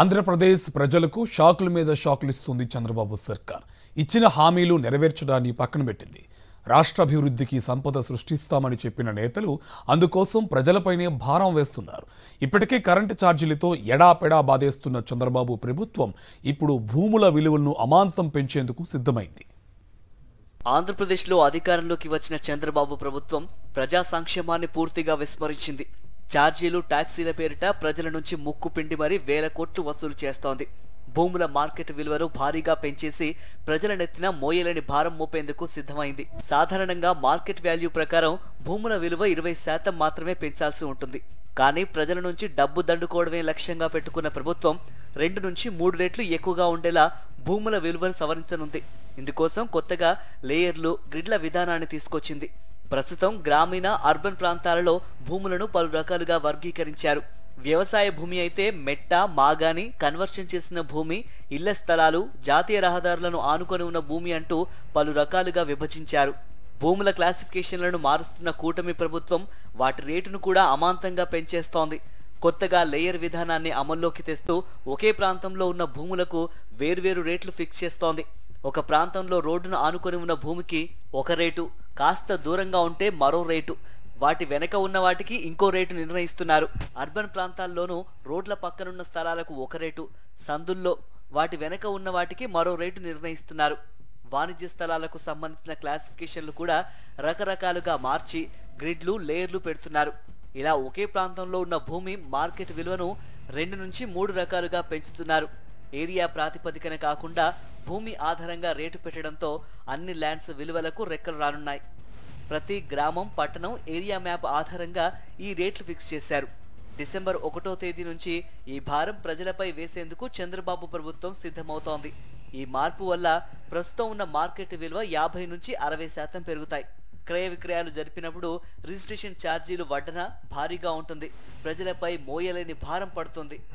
ఆంధ్రప్రదేశ్ ప్రజలకు షాకుల మీద షాకులు ఇస్తుంది చంద్రబాబు సర్కార్ ఇచ్చిన హామీలు నెరవేర్చడాన్ని పక్కన పెట్టింది రాష్ట్ర అభివృద్ధికి సంపద సృష్టిస్తామని చెప్పిన నేతలు అందుకోసం ప్రజలపైనే భారం వేస్తున్నారు ఇప్పటికే కరెంటు ఛార్జీలతో ఎడాపెడా బాధేస్తున్న చంద్రబాబు ప్రభుత్వం ఇప్పుడు భూముల విలువలను అమాంతం పెంచేందుకు సిద్ధమైంది ఆంధ్రప్రదేశ్లో అధికారంలోకి వచ్చిన చంద్రబాబు ప్రభుత్వం ప్రజా సంక్షేమాన్ని పూర్తిగా విస్మరించింది ఛార్జీలు ట్యాక్సీల పేరిట ప్రజల నుంచి ముక్కు పిండి మరీ వేల కోట్లు వసూలు చేస్తోంది భూముల మార్కెట్ విలువను భారీగా పెంచేసి ప్రజల నెత్తిన మోయలేని భారం మోపేందుకు సిద్ధమైంది సాధారణంగా మార్కెట్ వాల్యూ ప్రకారం భూముల విలువ ఇరవై శాతం మాత్రమే పెంచాల్సి ఉంటుంది కానీ ప్రజల నుంచి డబ్బు దండుకోవడమే లక్ష్యంగా పెట్టుకున్న ప్రభుత్వం రెండు నుంచి మూడు రెట్లు ఎక్కువగా ఉండేలా భూముల విలువను సవరించనుంది ఇందుకోసం కొత్తగా లేయర్లు గ్రిడ్ల విధానాన్ని తీసుకొచ్చింది ప్రస్తుతం గ్రామీణ అర్బన్ ప్రాంతాలలో భూములను పలు రకాలుగా వర్గీకరించారు వ్యవసాయ భూమి అయితే మెట్ట మాగాని కన్వర్షన్ చేసిన భూమి ఇళ్ల స్థలాలు జాతీయ రహదారులను ఆనుకొని ఉన్న భూమి అంటూ పలు రకాలుగా విభజించారు భూముల క్లాసిఫికేషన్లను మారుస్తున్న కూటమి ప్రభుత్వం వాటి రేటును కూడా అమాంతంగా పెంచేస్తోంది కొత్తగా లేయర్ విధానాన్ని అమల్లోకి తెస్తూ ఒకే ప్రాంతంలో ఉన్న భూములకు వేర్వేరు రేట్లు ఫిక్స్ చేస్తోంది ఒక ప్రాంతంలో రోడ్డును ఆనుకొని ఉన్న భూమికి ఒక రేటు కాస్త దూరంగా ఉంటే మరో రేటు వాటి వెనక ఉన్న వాటికి ఇంకో రేటు నిర్ణయిస్తున్నారు అర్బన్ ప్రాంతాల్లోనూ రోడ్ల పక్కనున్న స్థలాలకు ఒక రేటు సందుల్లో వాటి వెనక ఉన్న వాటికి మరో రేటు నిర్ణయిస్తున్నారు వాణిజ్య స్థలాలకు సంబంధించిన క్లాసిఫికేషన్లు కూడా రకరకాలుగా మార్చి గ్రిడ్లు లేయర్లు పెడుతున్నారు ఇలా ఒకే ప్రాంతంలో ఉన్న భూమి మార్కెట్ విలువను రెండు నుంచి మూడు రకాలుగా పెంచుతున్నారు ఏరియా ప్రాతిపదికన కాకుండా భూమి ఆధారంగా రేటు పెట్టడంతో అన్ని ల్యాండ్స్ విలువలకు రెక్కలు రానున్నాయి ప్రతి గ్రామం పట్టణం ఏరియా మ్యాప్ ఆధారంగా ఈ రేట్లు ఫిక్స్ చేశారు డిసెంబర్ ఒకటో తేదీ నుంచి ఈ భారం ప్రజలపై వేసేందుకు చంద్రబాబు ప్రభుత్వం సిద్ధమవుతోంది ఈ మార్పు వల్ల ప్రస్తుతం ఉన్న మార్కెట్ విలువ యాభై నుంచి అరవై శాతం పెరుగుతాయి క్రయ విక్రయాలు జరిపినప్పుడు రిజిస్ట్రేషన్ ఛార్జీలు వడ్డన భారీగా ఉంటుంది ప్రజలపై మోయలేని భారం పడుతుంది